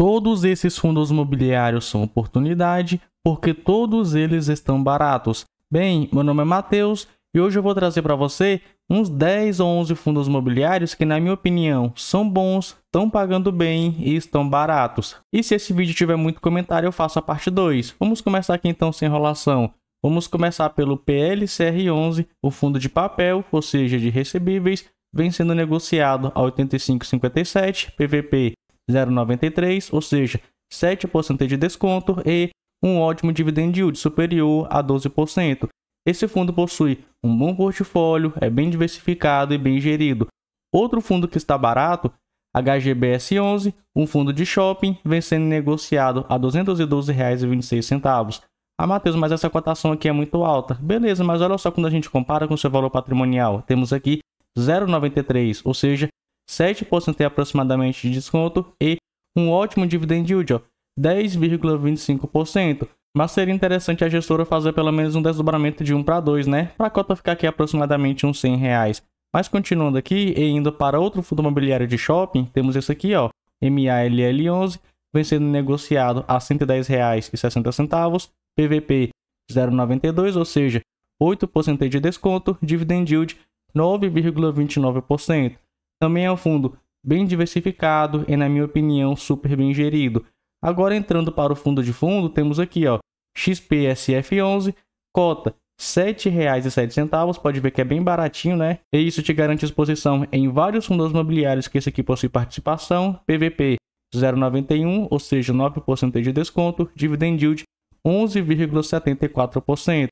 Todos esses fundos imobiliários são oportunidade porque todos eles estão baratos. Bem, meu nome é Matheus e hoje eu vou trazer para você uns 10 ou 11 fundos imobiliários que, na minha opinião, são bons, estão pagando bem e estão baratos. E se esse vídeo tiver muito comentário, eu faço a parte 2. Vamos começar aqui então sem enrolação. Vamos começar pelo PLCR11, o fundo de papel, ou seja, de recebíveis, vem sendo negociado a 85,57, PVP 0,93, ou seja, 7% de desconto e um ótimo dividend yield superior a 12%. Esse fundo possui um bom portfólio, é bem diversificado e bem gerido. Outro fundo que está barato, HGBS11, um fundo de shopping, vem sendo negociado a R$ 212,26. Ah, Matheus, mas essa cotação aqui é muito alta. Beleza, mas olha só quando a gente compara com seu valor patrimonial. Temos aqui 0,93, ou seja, 7% aproximadamente de desconto e um ótimo dividend yield, ó, 10,25%. Mas seria interessante a gestora fazer pelo menos um desdobramento de 1 para 2, né? Para a cota ficar aqui aproximadamente uns 100 reais. Mas continuando aqui e indo para outro fundo imobiliário de shopping, temos esse aqui, ó, MALL11, vem sendo negociado a R$ 110,60, PVP 0,92, ou seja, 8% de desconto, dividend yield 9,29%. Também é um fundo bem diversificado e, na minha opinião, super bem gerido. Agora entrando para o fundo de fundo, temos aqui ó, XPSF11, cota R$ 7,07. Pode ver que é bem baratinho, né? E isso te garante exposição em vários fundos imobiliários que esse aqui possui participação, PVP 0,91, ou seja, 9% de desconto, dividend yield 11,74%.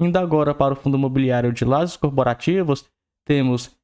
Indo agora para o fundo imobiliário de lajes corporativos, temos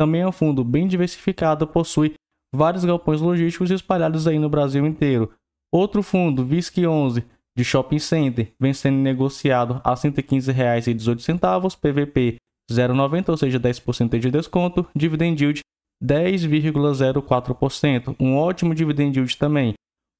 Também é um fundo bem diversificado, possui vários galpões logísticos espalhados aí no Brasil inteiro. Outro fundo, VISC 11, de Shopping Center, vem sendo negociado a R$ 115,18, PVP 0,90, ou seja, 10% de desconto, dividend yield 10,04%, um ótimo dividend yield também.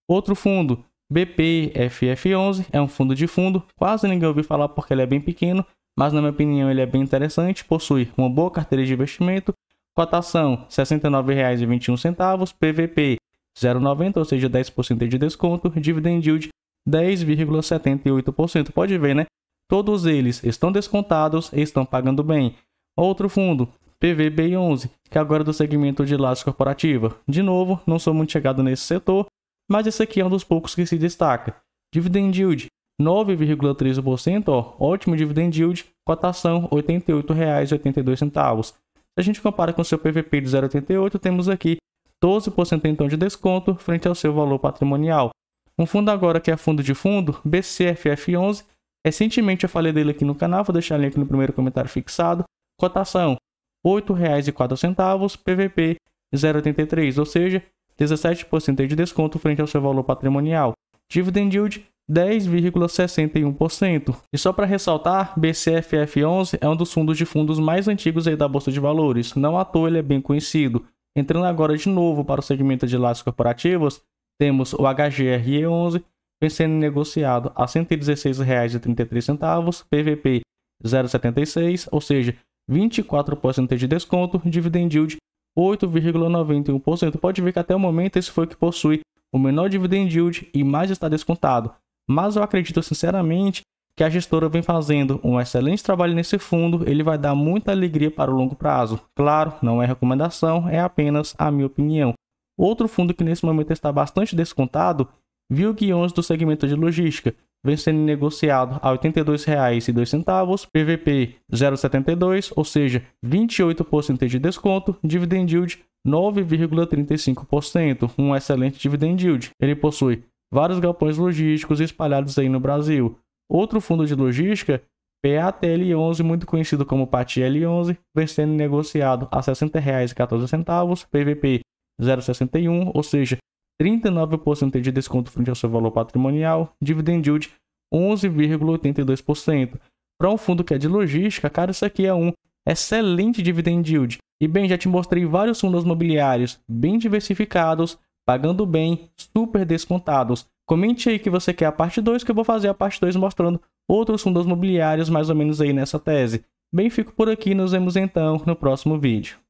Outro fundo, BPFF11, é um fundo de fundo, quase ninguém ouviu falar porque ele é bem pequeno, mas na minha opinião ele é bem interessante, possui uma boa carteira de investimento Cotação R$ 69,21, PVP 0,90, ou seja, 10% de desconto, dividend yield 10,78%. Pode ver, né? Todos eles estão descontados e estão pagando bem. Outro fundo, PVB11, que é agora é do segmento de lajes corporativa. De novo, não sou muito chegado nesse setor, mas esse aqui é um dos poucos que se destaca. Dividend yield 9,13%, ó, ótimo dividend yield, cotação R$ 88,82. Se a gente compara com o seu PVP de 0,88, temos aqui 12% então de desconto frente ao seu valor patrimonial. Um fundo agora que é fundo de fundo, BCFF11. Recentemente eu falei dele aqui no canal, vou deixar o link no primeiro comentário fixado. Cotação R$ 8,04, PVP 0,83, ou seja, 17% de desconto frente ao seu valor patrimonial. Dividend Yield 10,61%. E só para ressaltar, BCFF11 é um dos fundos de fundos mais antigos aí da bolsa de valores, não à toa ele é bem conhecido. Entrando agora de novo para o segmento de laços corporativos, temos o HGRE11 vem sendo negociado a R$ 116,33, PVP 0,76, ou seja, 24% de desconto, dividend yield 8,91%. Pode ver que até o momento esse foi o que possui o menor dividend yield e mais está descontado. Mas eu acredito sinceramente que a gestora vem fazendo um excelente trabalho nesse fundo, ele vai dar muita alegria para o longo prazo. Claro, não é recomendação, é apenas a minha opinião. Outro fundo que nesse momento está bastante descontado, viu guiões do segmento de logística, vem sendo negociado a R$ 82,02, PVP 0,72, ou seja, 28% de desconto, dividend yield 9,35%, um excelente dividend yield. Ele possui vários galpões logísticos espalhados aí no Brasil. Outro fundo de logística, PATL11, muito conhecido como PATL11, vem sendo negociado a R$ 60,14, PVP 0,61, ou seja, 39% de desconto frente ao seu valor patrimonial, dividend yield 11,82%. Para um fundo que é de logística, cara, isso aqui é um excelente dividend yield. E bem, já te mostrei vários fundos imobiliários bem diversificados pagando bem, super descontados. Comente aí que você quer a parte 2, que eu vou fazer a parte 2 mostrando outros fundos imobiliários mais ou menos aí nessa tese. Bem, fico por aqui, nos vemos então no próximo vídeo.